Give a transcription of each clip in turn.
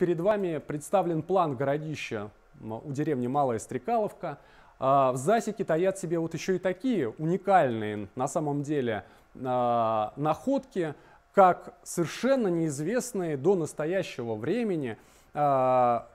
Перед вами представлен план городища у деревни Малая Стрекаловка. А, в засеке таят себе вот еще и такие уникальные на самом деле а, находки, как совершенно неизвестные до настоящего времени а,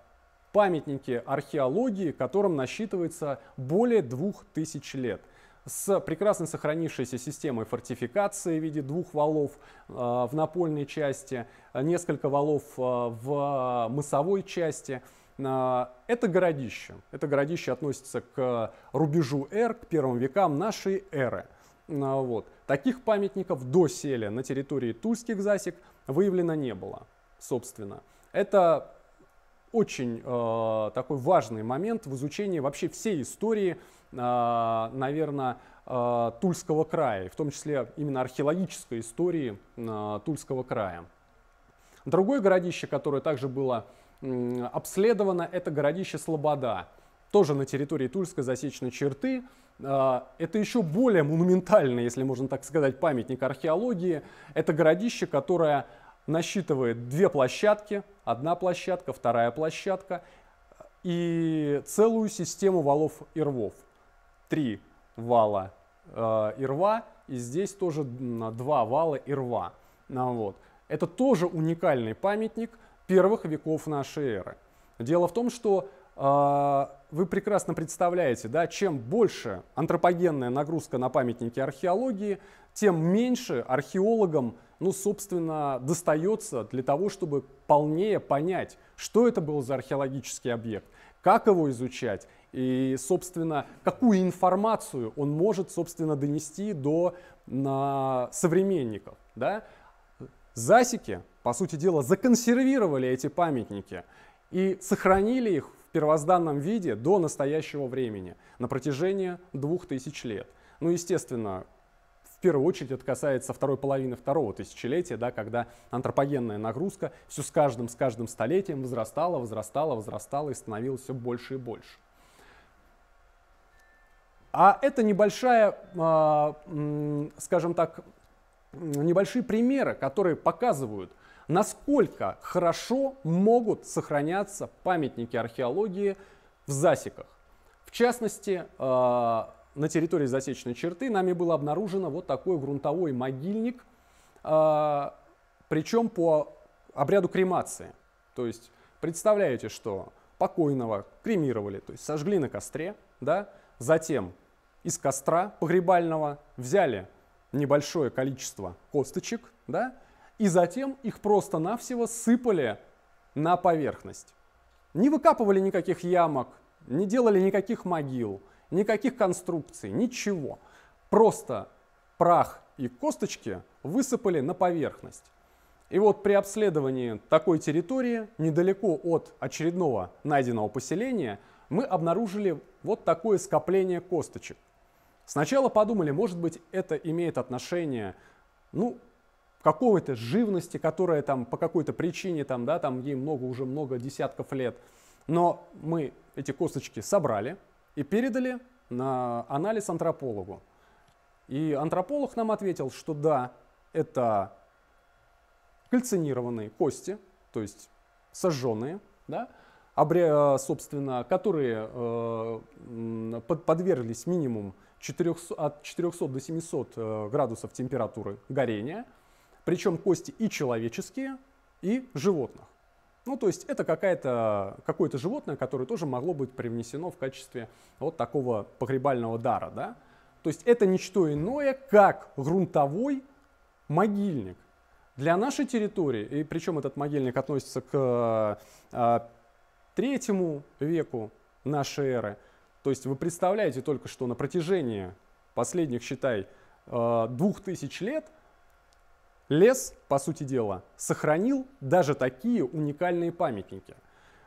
памятники археологии, которым насчитывается более двух тысяч лет – с прекрасно сохранившейся системой фортификации в виде двух валов э, в напольной части, несколько валов э, в мысовой части. Э, это городище. Это городище относится к рубежу Р к первым векам нашей эры. Вот. Таких памятников до доселе на территории тульских засек выявлено не было, собственно. Это очень э, такой важный момент в изучении вообще всей истории, э, наверное, э, Тульского края, в том числе именно археологической истории э, Тульского края. Другое городище, которое также было э, обследовано, это городище Слобода, тоже на территории Тульской засечной черты. Э, это еще более монументальный, если можно так сказать, памятник археологии. Это городище, которое насчитывает две площадки, одна площадка, вторая площадка и целую систему валов и рвов. Три вала э, и рва, и здесь тоже два вала и рва. Ну, вот. Это тоже уникальный памятник первых веков нашей эры. Дело в том, что а, вы прекрасно представляете, да, чем больше антропогенная нагрузка на памятники археологии, тем меньше археологам, ну, собственно, достается для того, чтобы полнее понять, что это был за археологический объект, как его изучать и, собственно, какую информацию он может, собственно, донести до на, современников. Да? Засеки, по сути дела, законсервировали эти памятники и сохранили их первозданном виде до настоящего времени на протяжении двух тысяч лет. Ну, естественно, в первую очередь это касается второй половины второго тысячелетия, да, когда антропогенная нагрузка все с каждым, с каждым столетием возрастала, возрастала, возрастала и становилась все больше и больше. А это небольшая, а, скажем так, небольшие примеры, которые показывают, насколько хорошо могут сохраняться памятники археологии в засеках. В частности, э, на территории засечной черты нами было обнаружено вот такой грунтовой могильник, э, причем по обряду кремации. То есть представляете, что покойного кремировали, то есть сожгли на костре, да, затем из костра погребального взяли небольшое количество косточек, да, и затем их просто-навсего сыпали на поверхность. Не выкапывали никаких ямок, не делали никаких могил, никаких конструкций, ничего. Просто прах и косточки высыпали на поверхность. И вот при обследовании такой территории, недалеко от очередного найденного поселения, мы обнаружили вот такое скопление косточек. Сначала подумали, может быть, это имеет отношение ну, какого-то живности, которая там по какой-то причине, там, да, там ей много, уже много десятков лет. Но мы эти косточки собрали и передали на анализ антропологу. И антрополог нам ответил, что да, это кальцинированные кости, то есть сожженные, да, обре, э, собственно, которые э, подверглись минимум 400, от 400 до 700 э, градусов температуры горения. Причем кости и человеческие, и животных. Ну, то есть это какая-то, какое-то животное, которое тоже могло быть привнесено в качестве вот такого погребального дара, да? То есть это не что иное, как грунтовой могильник. Для нашей территории, и причем этот могильник относится к а, третьему веку нашей эры, то есть вы представляете только, что на протяжении последних, считай, а, двух тысяч лет – Лес, по сути дела, сохранил даже такие уникальные памятники.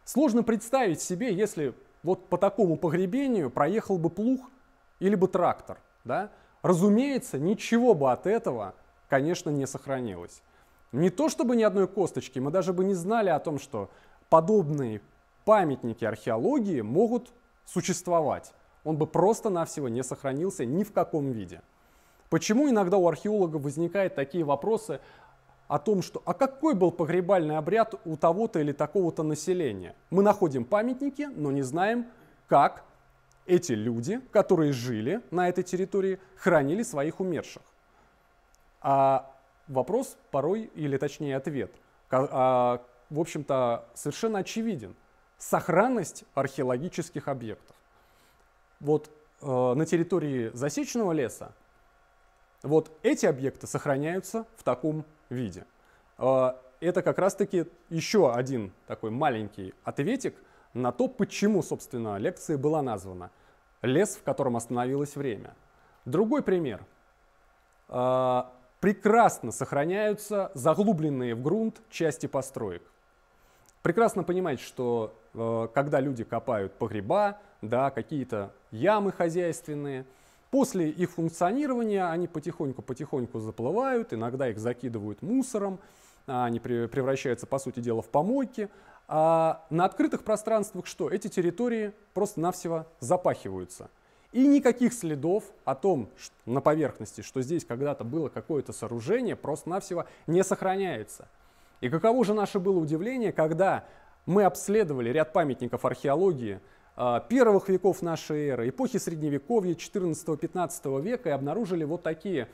Сложно представить себе, если вот по такому погребению проехал бы плуг или бы трактор. Да? Разумеется, ничего бы от этого, конечно, не сохранилось. Не то чтобы ни одной косточки, мы даже бы не знали о том, что подобные памятники археологии могут существовать. Он бы просто-навсего не сохранился ни в каком виде. Почему иногда у археологов возникают такие вопросы о том, что а какой был погребальный обряд у того-то или такого-то населения? Мы находим памятники, но не знаем, как эти люди, которые жили на этой территории, хранили своих умерших. А вопрос порой, или точнее ответ, а, в общем-то, совершенно очевиден. Сохранность археологических объектов. Вот э, на территории засеченного леса вот эти объекты сохраняются в таком виде. А, это как раз-таки еще один такой маленький ответик на то, почему, собственно, лекция была названа «Лес, в котором остановилось время». Другой пример. А, прекрасно сохраняются заглубленные в грунт части построек. Прекрасно понимать, что а, когда люди копают погреба, да, какие-то ямы хозяйственные – После их функционирования они потихоньку-потихоньку заплывают, иногда их закидывают мусором, а, они превращаются, по сути дела, в помойки. А на открытых пространствах что? Эти территории просто-навсего запахиваются. И никаких следов о том что на поверхности, что здесь когда-то было какое-то сооружение, просто-навсего не сохраняется. И каково же наше было удивление, когда мы обследовали ряд памятников археологии, а, первых веков нашей эры, эпохи Средневековья, 14-15 века и обнаружили вот такие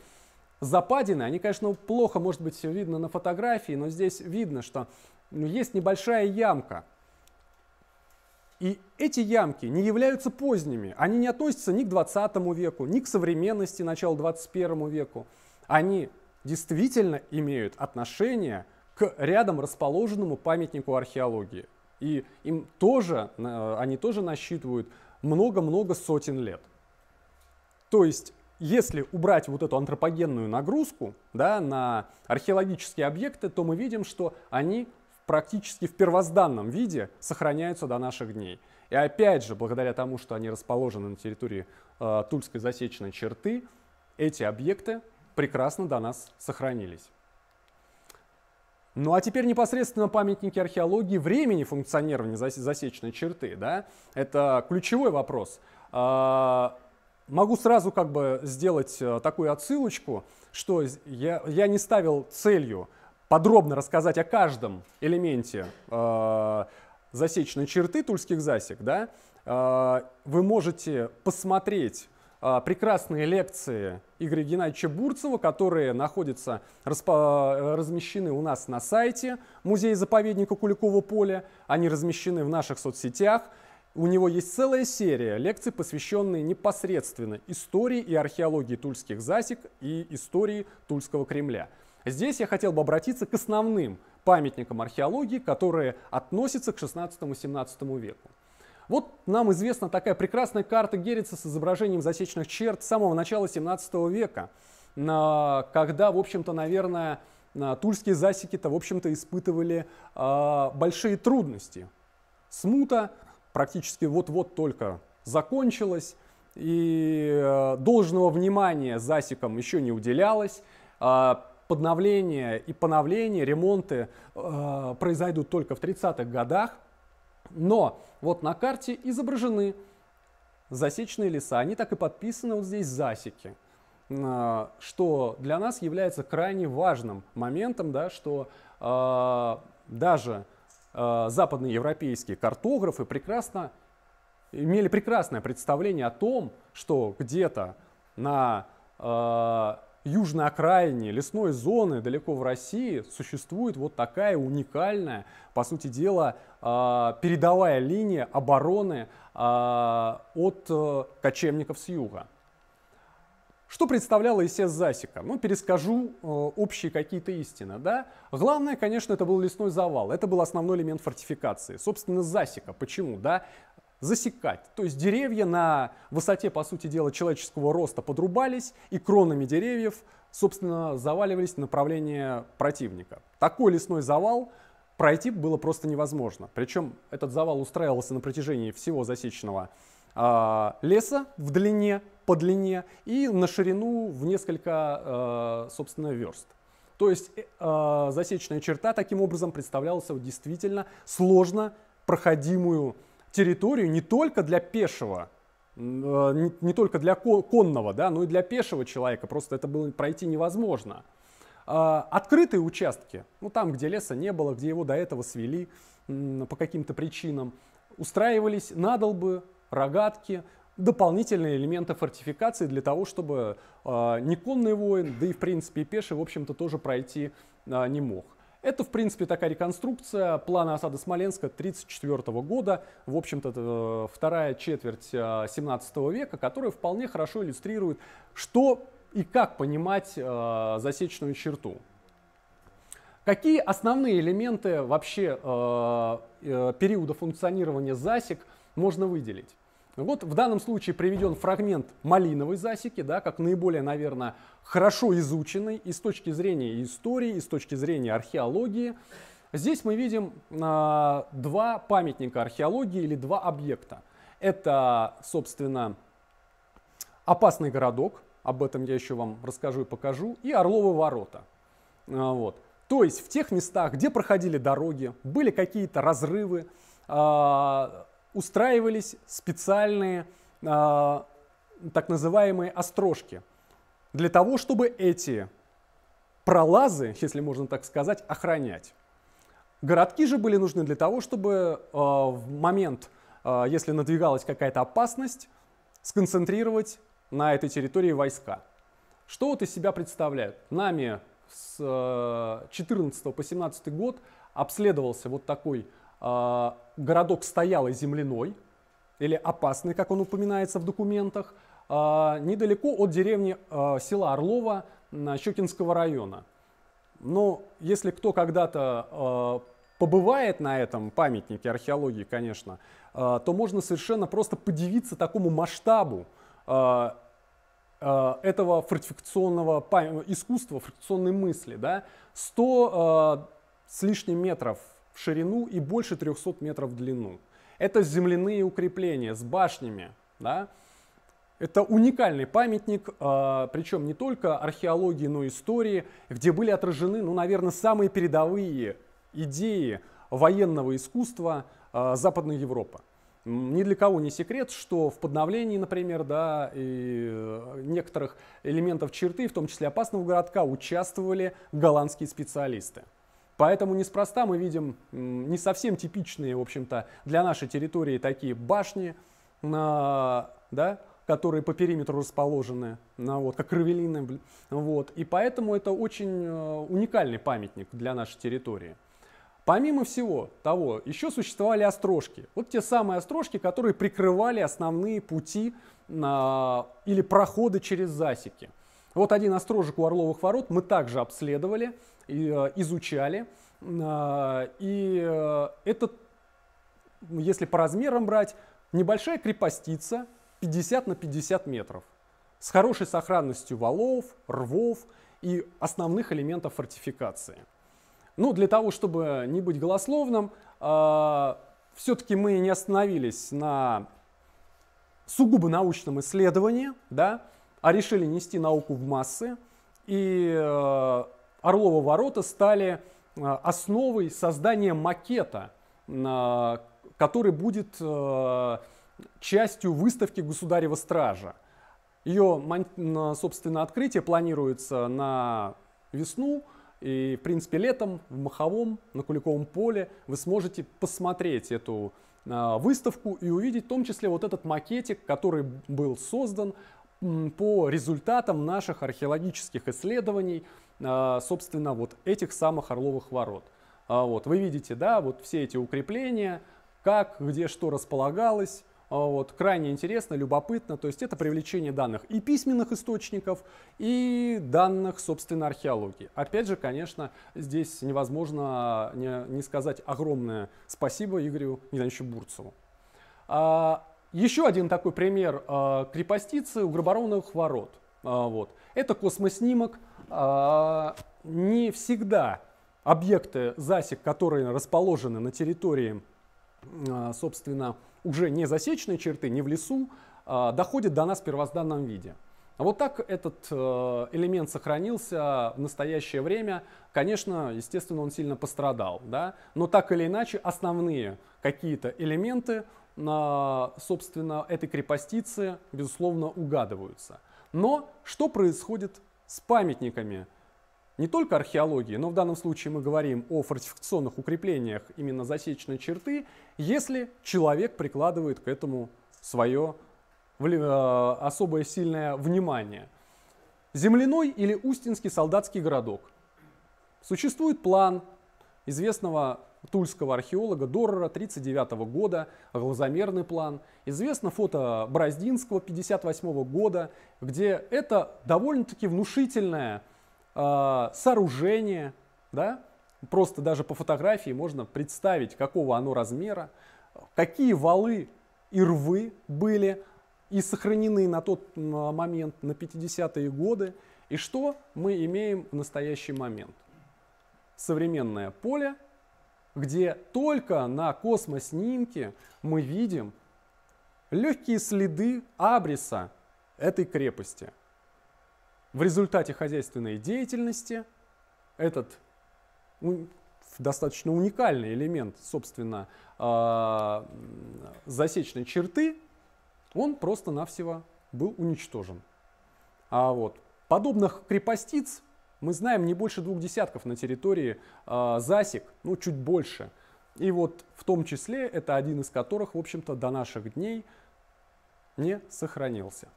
западины. Они, конечно, плохо, может быть, все видно на фотографии, но здесь видно, что ну, есть небольшая ямка. И эти ямки не являются поздними. Они не относятся ни к 20 веку, ни к современности начала 21 веку. Они действительно имеют отношение к рядом расположенному памятнику археологии. И им тоже, они тоже насчитывают много-много сотен лет. То есть, если убрать вот эту антропогенную нагрузку да, на археологические объекты, то мы видим, что они практически в первозданном виде сохраняются до наших дней. И опять же, благодаря тому, что они расположены на территории э, Тульской засечной черты, эти объекты прекрасно до нас сохранились. Ну а теперь непосредственно памятники археологии времени функционирования засечной черты. Да? Это ключевой вопрос. А, могу сразу как бы сделать э, такую отсылочку, что я, я не ставил целью подробно рассказать о каждом элементе э, засечной черты тульских засек. Да? Э, вы можете посмотреть а, прекрасные лекции Игоря Геннадьевича Бурцева, которые находятся, э, размещены у нас на сайте музея-заповедника Куликово поля. Они размещены в наших соцсетях. У него есть целая серия лекций, посвященные непосредственно истории и археологии тульских засек и истории Тульского Кремля. Здесь я хотел бы обратиться к основным памятникам археологии, которые относятся к 16-17 веку. Вот нам известна такая прекрасная карта Герица с изображением засечных черт с самого начала 17 века, когда, в общем-то, наверное, тульские засеки-то, в общем-то, испытывали а, большие трудности. Смута практически вот-вот только закончилась, и э, должного внимания засекам еще не уделялось. А Подновление и поновление, ремонты э, произойдут только в 30-х годах. Но вот на карте изображены засечные леса, они так и подписаны вот здесь засеки а, что для нас является крайне важным моментом, да, что э, даже э, западноевропейские картографы прекрасно имели прекрасное представление о том, что где-то на южной окраине лесной зоны далеко в России существует вот такая уникальная, по сути дела, а, передовая линия обороны а, от э, кочевников с юга. Что представляла из себя засека? Ну, перескажу э, общие какие-то истины. Да? Главное, конечно, это был лесной завал. Это был основной элемент фортификации. Собственно, засека. Почему? Да? засекать. То есть деревья на высоте, по сути дела, человеческого роста подрубались и кронами деревьев, собственно, заваливались в направление противника. Такой лесной завал пройти было просто невозможно. Причем этот завал устраивался на протяжении всего засеченного э, леса в длине, по длине и на ширину в несколько, э, собственно, верст. То есть э, а, засечная черта таким образом представлялась действительно сложно проходимую территорию не только для пешего, э, не, только для конного, да, но и для пешего человека. Просто это было пройти невозможно. А, открытые участки, ну там, где леса не было, где его до этого свели по каким-то причинам, устраивались надолбы, рогатки, дополнительные элементы фортификации для того, чтобы а, не конный воин, да и в принципе и пеший, в общем-то, тоже пройти а, не мог. Это, в принципе, такая реконструкция плана осады Смоленска 1934 года, в общем-то, э, вторая четверть 17 э, века, которая вполне хорошо иллюстрирует, что и как понимать э, засечную черту. Какие основные элементы вообще э, э периода функционирования засек можно выделить? Вот в данном случае приведен фрагмент малиновой засеки, да, как наиболее, наверное, хорошо изученный и с точки зрения истории, и с точки зрения археологии. Здесь мы видим э, два памятника археологии или два объекта. Это, собственно, опасный городок, об этом я еще вам расскажу и покажу, и орловые ворота. Э, вот. То есть в тех местах, где проходили дороги, были какие-то разрывы, э, устраивались специальные э, так называемые острожки для того, чтобы эти пролазы, если можно так сказать, охранять. Городки же были нужны для того, чтобы э, в момент, э, если надвигалась какая-то опасность, сконцентрировать на этой территории войска. Что вот из себя представляет? Нами с 14 по 17 год обследовался вот такой а, городок стоял и земляной, или опасный, как он упоминается в документах, а, недалеко от деревни а, села Орлова Щекинского района. Но если кто когда-то побывает на этом памятнике археологии, конечно, то можно совершенно просто подивиться такому масштабу этого фортификационного искусства, фортификационной мысли. Да? 100 с лишним метров в ширину и больше 300 метров в длину. Это земляные укрепления с башнями. Да? Это уникальный памятник, а, причем не только археологии, но и истории, где были отражены, ну, наверное, самые передовые идеи военного искусства а, Западной Европы. Ни для кого не секрет, что в подновлении, например, да, и э, некоторых элементов черты, в том числе опасного городка, участвовали голландские специалисты. Поэтому неспроста мы видим не совсем типичные, в общем-то, для нашей территории такие башни, да, которые по периметру расположены, вот, как равелины. Вот. И поэтому это очень э, уникальный памятник для нашей территории. Помимо всего того, еще существовали острожки. Вот те самые острожки, которые прикрывали основные пути а, или проходы через засеки. Вот один острожек у Орловых ворот мы также обследовали. Э, изучали. Э, и э, это, ну, если по размерам брать, небольшая крепостица 50 на 50 метров с хорошей сохранностью валов, рвов и основных элементов фортификации. Ну, для того, чтобы не быть голословным, все-таки мы не остановились на сугубо научном исследовании, да, а решили нести науку в массы. И э, Орлова ворота стали э, основой создания макета, э, который будет э, частью выставки Государева стража. Ее, собственно, открытие планируется на весну, и, в принципе, летом в Маховом, на Куликовом поле вы сможете посмотреть эту выставку и увидеть в том числе вот этот макетик, который был создан по результатам наших археологических исследований – а, собственно, вот этих самых Орловых ворот. А, вот, вы видите, да, вот все эти укрепления, как, где, что располагалось. А, вот, крайне интересно, любопытно. То есть это привлечение данных и письменных источников, и данных, собственно, археологии. Опять же, конечно, здесь невозможно не, не сказать огромное спасибо Игорю Ильичу Бурцеву. А, еще один такой пример а, крепостицы у Гробороновых ворот. А, вот. Это космоснимок а, не всегда объекты засек, которые расположены на территории, а, собственно, уже не засечной черты, не в лесу, а, доходят до нас в первозданном виде. А вот так этот э, элемент сохранился в настоящее время. Конечно, естественно, он сильно пострадал, да? но так или иначе основные какие-то элементы, собственно, этой крепостицы, безусловно, угадываются. Но что происходит с памятниками не только археологии, но в данном случае мы говорим о фортификационных укреплениях именно засечной черты, если человек прикладывает к этому свое э, особое сильное внимание. Земляной или Устинский солдатский городок. Существует план известного тульского археолога Дорера 1939 года, глазомерный план. Известно фото Браздинского 1958 года, где это довольно-таки внушительное э, сооружение, да, просто даже по фотографии можно представить, какого оно размера, какие валы и рвы были и сохранены на тот момент, на 50-е годы, и что мы имеем в настоящий момент. Современное поле – где только на космоснимке мы видим легкие следы абриса этой крепости. В результате хозяйственной деятельности этот ну, достаточно уникальный элемент, собственно, а, засечной черты, он просто-навсего был уничтожен. А вот подобных крепостиц мы знаем не больше двух десятков на территории э, засек, ну чуть больше. И вот в том числе это один из которых, в общем-то, до наших дней не сохранился.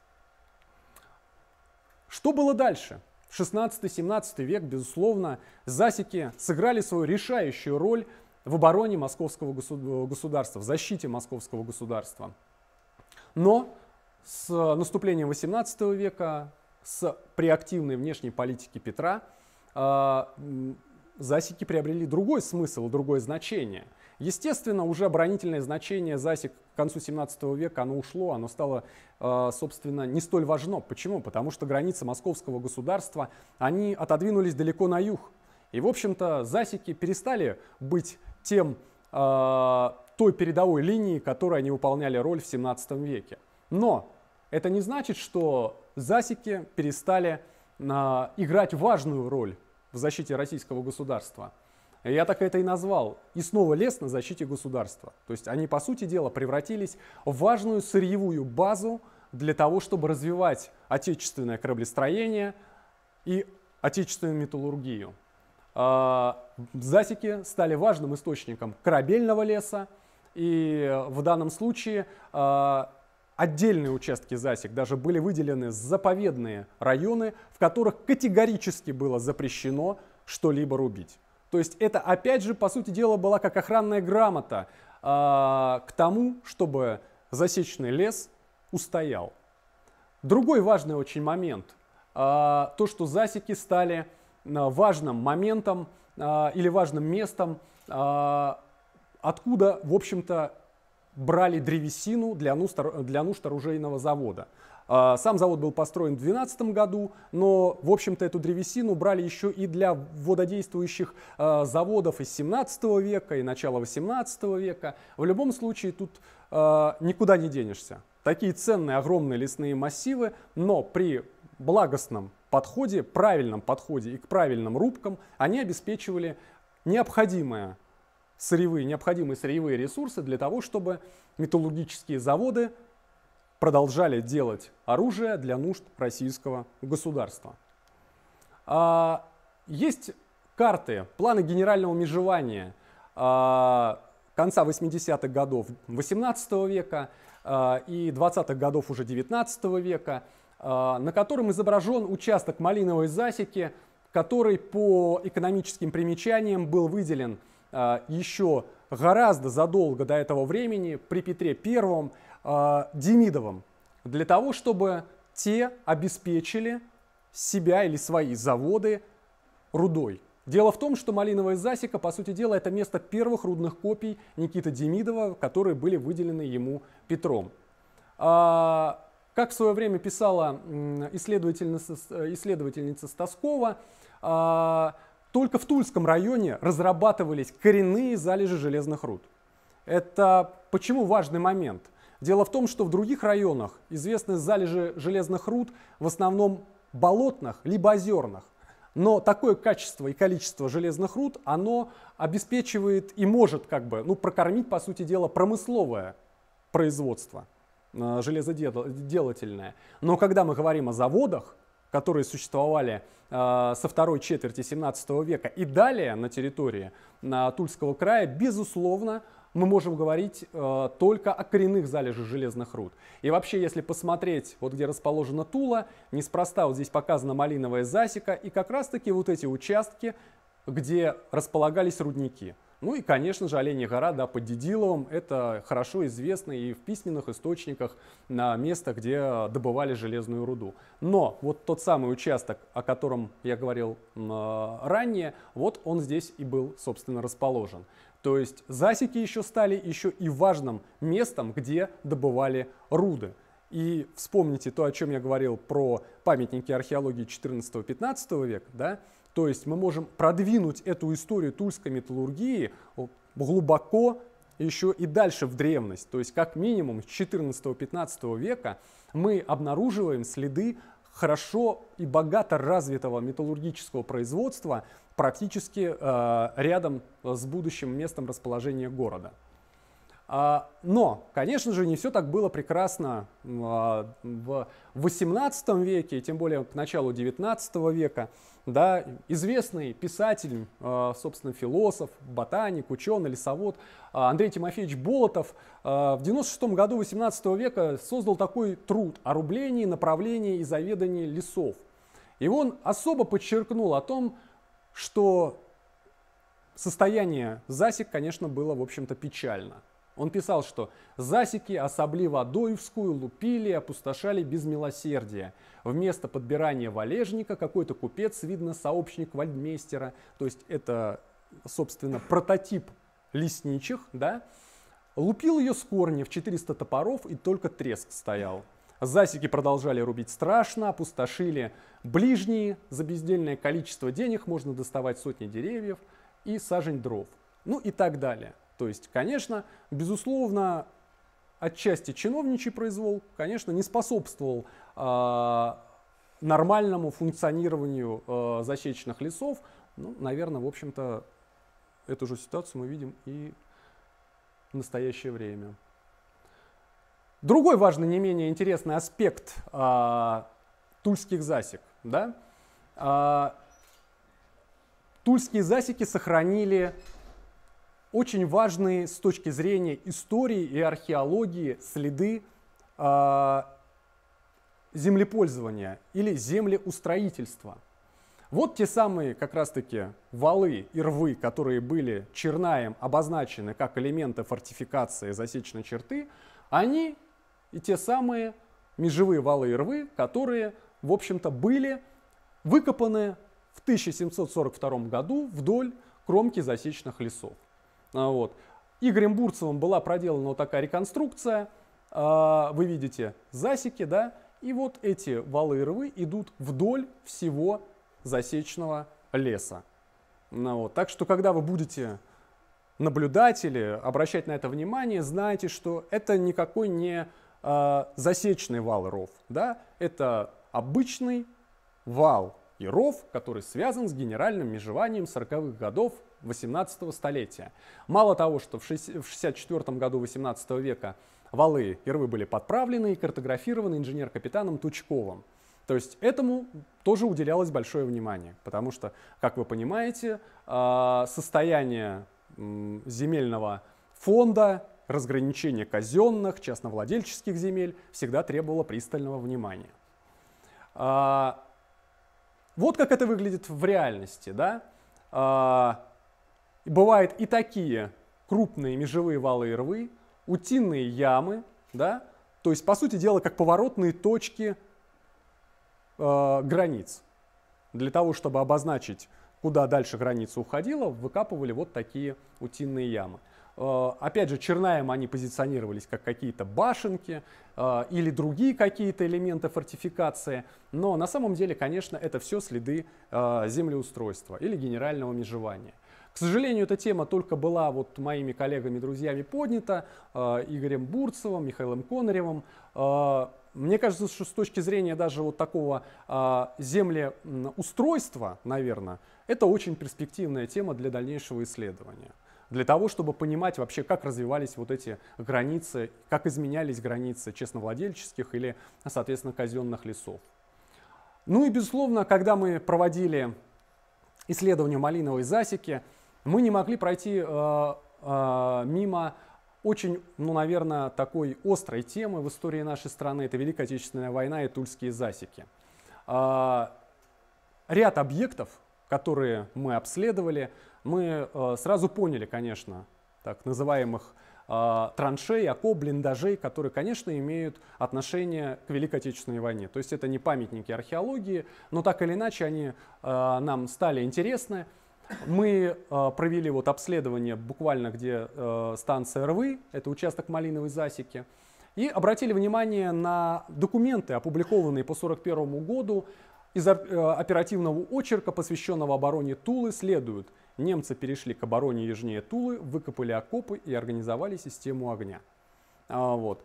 Что было дальше? 16-17 век, безусловно, засеки сыграли свою решающую роль в обороне московского государства, в защите московского государства. Но с наступлением 18 века с преактивной внешней политики Петра а, засеки приобрели другой смысл, другое значение. Естественно, уже оборонительное значение засек к концу 17 века, оно ушло, оно стало, а, собственно, не столь важно. Почему? Потому что границы московского государства, они отодвинулись далеко на юг. И, в общем-то, засеки перестали быть тем, а, той передовой линией, которой они выполняли роль в 17 веке. Но это не значит, что засеки перестали а, играть важную роль в защите российского государства. Я так это и назвал. И снова лес на защите государства. То есть они, по сути дела, превратились в важную сырьевую базу для того, чтобы развивать отечественное кораблестроение и отечественную металлургию. А, засеки стали важным источником корабельного леса, и в данном случае а, Отдельные участки засек даже были выделены заповедные районы, в которых категорически было запрещено что-либо рубить. То есть это, опять же, по сути дела, была как охранная грамота э, к тому, чтобы засечный лес устоял. Другой важный очень момент, э, то, что засеки стали а, важным моментом э, или важным местом, э, откуда, в общем-то, брали древесину для нужд, для нужд оружейного завода. А, сам завод был построен в 2012 году, но, в общем-то, эту древесину брали еще и для вододействующих а, заводов из 17 века и начала 18 века. В любом случае, тут а, никуда не денешься. Такие ценные, огромные лесные массивы, но при благостном подходе, правильном подходе и к правильным рубкам они обеспечивали необходимое сырьевые, необходимые сырьевые ресурсы для того, чтобы металлургические заводы продолжали делать оружие для нужд российского государства. А, есть карты, планы генерального межевания а, конца 80-х годов 18 века а, и 20-х годов уже 19 века, на котором изображен участок малиновой засеки, который по экономическим примечаниям был выделен а, еще гораздо задолго до этого времени при Петре I а, Демидовым для того, чтобы те обеспечили себя или свои заводы рудой. Дело в том, что малиновая засека, по сути дела, это место первых рудных копий Никиты Демидова, которые были выделены ему Петром. А, как в свое время писала исследовательница, э, исследовательница Стаскова, только в Тульском районе разрабатывались коренные залежи железных руд. Это почему важный момент? Дело в том, что в других районах известны залежи железных руд в основном болотных либо озерных. Но такое качество и количество железных руд, оно обеспечивает и может как бы, ну, прокормить, по сути дела, промысловое производство э, железоделательное. Но когда мы говорим о заводах, которые существовали э, со второй четверти 17 века и далее на территории Тульского края, безусловно, мы можем говорить э, только о коренных залежах железных руд. И вообще, если посмотреть, вот где расположена Тула, неспроста вот здесь показана малиновая засека, и как раз-таки вот эти участки где располагались рудники. Ну и, конечно же, Оленья гора да, под Дедиловым – это хорошо известно и в письменных источниках на место, где добывали железную руду. Но вот тот самый участок, о котором я говорил э, ранее, вот он здесь и был, собственно, расположен. То есть засеки еще стали еще и важным местом, где добывали руды. И вспомните то, о чем я говорил про памятники археологии 14-15 века, да, то есть мы можем продвинуть эту историю тульской металлургии глубоко еще и дальше в древность. То есть как минимум с 14-15 века мы обнаруживаем следы хорошо и богато развитого металлургического производства практически э, рядом с будущим местом расположения города. А, но, конечно же, не все так было прекрасно а, в XVIII веке, и тем более к началу XIX века. Да, известный писатель, а, собственно, философ, ботаник, ученый, лесовод Андрей Тимофеевич Болотов в 96 году XVIII века создал такой труд о рублении, направлении и заведании лесов. И он особо подчеркнул о том, что состояние засек, конечно, было, в общем-то, печально. Он писал, что «засеки, особливо Адоевскую, лупили и опустошали без милосердия. Вместо подбирания валежника какой-то купец, видно, сообщник вальдмейстера». То есть это, собственно, прототип лесничих, да? Лупил ее с корня в 400 топоров и только треск стоял. Засеки продолжали рубить страшно, опустошили ближние. За бездельное количество денег можно доставать сотни деревьев и сажень дров. Ну и так далее. То есть, конечно, безусловно, отчасти чиновничий произвол, конечно, не способствовал э, нормальному функционированию э, засечных лесов. Ну, наверное, в общем-то, эту же ситуацию мы видим и в настоящее время. Другой важный, не менее интересный аспект э, тульских засек. Да? Э, тульские засеки сохранили очень важные с точки зрения истории и археологии следы э, землепользования или землеустроительства. Вот те самые как раз-таки валы и рвы, которые были чернаем обозначены как элементы фортификации засечной черты, они и те самые межевые валы и рвы, которые, в общем-то, были выкопаны в 1742 году вдоль кромки засечных лесов. А, вот. Игорем Бурцевым была проделана вот такая реконструкция. А, вы видите засеки, да? И вот эти валы и рвы идут вдоль всего засечного леса. Ну, вот. Так что, когда вы будете наблюдать или обращать на это внимание, знайте, что это никакой не э, засечный вал ров. Да? Это обычный вал и ров, который связан с генеральным межеванием 40-х годов 18 столетия. Мало того, что в 64 году 18 века валы Ирвы были подправлены и картографированы инженер-капитаном Тучковым. То есть этому тоже уделялось большое внимание, потому что, как вы понимаете, а, состояние земельного фонда, разграничение казенных, частновладельческих земель всегда требовало пристального внимания. А, вот как это выглядит в реальности. Да? А, Бывают и такие крупные межевые валы и рвы, утиные ямы, да, то есть, по сути дела, как поворотные точки э, границ. Для того, чтобы обозначить, куда дальше граница уходила, выкапывали вот такие утиные ямы. Э, опять же, чернаем они позиционировались как какие-то башенки э, или другие какие-то элементы фортификации, но на самом деле, конечно, это все следы э, землеустройства или генерального межевания. К сожалению, эта тема только была вот моими коллегами, друзьями поднята, а, Игорем Бурцевым, Михаилом Коноревым. А, мне кажется, что с точки зрения даже вот такого а, землеустройства, наверное, это очень перспективная тема для дальнейшего исследования. Для того, чтобы понимать вообще, как развивались вот эти границы, как изменялись границы честновладельческих или, соответственно, казенных лесов. Ну и, безусловно, когда мы проводили исследование малиновой засеки, мы не могли пройти э, э, мимо очень, ну, наверное, такой острой темы в истории нашей страны. Это Великая Отечественная война и тульские засеки. Э, ряд объектов, которые мы обследовали, мы сразу поняли, конечно, так называемых траншей, окоп, блиндажей, которые, конечно, имеют отношение к Великой Отечественной войне. То есть это не памятники археологии, но так или иначе они нам стали интересны. Мы э, провели вот обследование буквально, где э, станция РВы, это участок Малиновой засеки, и обратили внимание на документы, опубликованные по 1941 году из э, оперативного очерка, посвященного обороне Тулы, следует. Немцы перешли к обороне южнее Тулы, выкопали окопы и организовали систему огня. А, вот.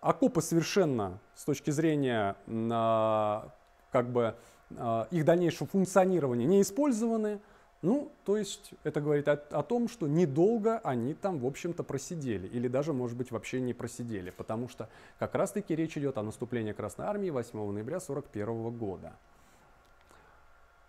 Окопы совершенно с точки зрения а, как бы, а, их дальнейшего функционирования не использованы. Ну, то есть это говорит о, о том, что недолго они там, в общем-то, просидели. Или даже, может быть, вообще не просидели. Потому что как раз-таки речь идет о наступлении Красной Армии 8 ноября 1941 года.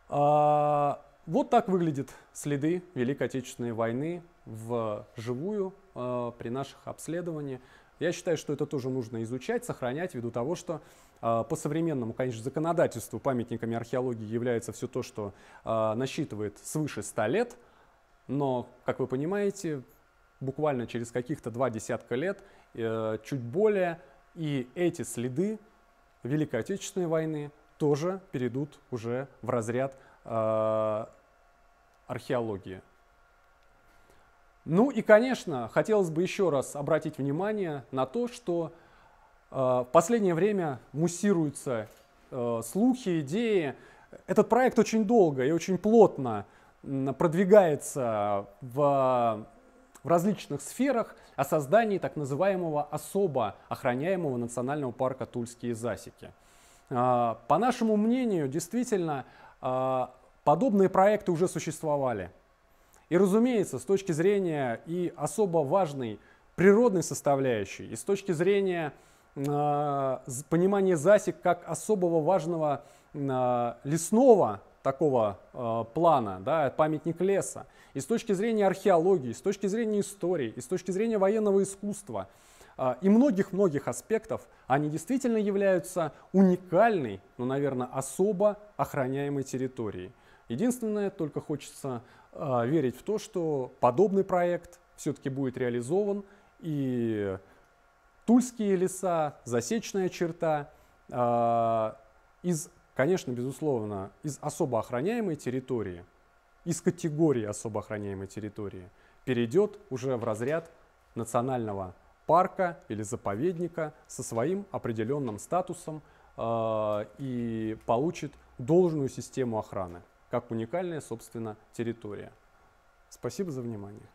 А, вот так выглядят следы Великой Отечественной войны в живую а, при наших обследованиях. Я считаю, что это тоже нужно изучать, сохранять, ввиду того, что а, по современному, конечно, законодательству памятниками археологии является все то, что а, насчитывает свыше 100 лет, но, как вы понимаете, буквально через каких-то два десятка лет, э, чуть более, и эти следы Великой Отечественной войны тоже перейдут уже в разряд а, археологии. Ну и, конечно, хотелось бы еще раз обратить внимание на то, что э, в последнее время муссируются э, слухи, идеи. Этот проект очень долго и очень плотно продвигается в, в различных сферах о создании так называемого особо охраняемого национального парка Тульские засеки. Э, по нашему мнению, действительно, э, подобные проекты уже существовали – и разумеется, с точки зрения и особо важной природной составляющей, и с точки зрения э, понимания засек как особого важного э, лесного такого э, плана, да, памятник леса, и с точки зрения археологии, и с точки зрения истории, и с точки зрения военного искусства э, и многих-многих аспектов, они действительно являются уникальной, но, ну, наверное, особо охраняемой территорией. Единственное, только хочется а, верить в то, что подобный проект все-таки будет реализован, и тульские леса, засечная черта а, из, конечно, безусловно, из особо охраняемой территории, из категории особо охраняемой территории перейдет уже в разряд национального парка или заповедника со своим определенным статусом э, и получит должную систему охраны как уникальная, собственно, территория. Спасибо за внимание.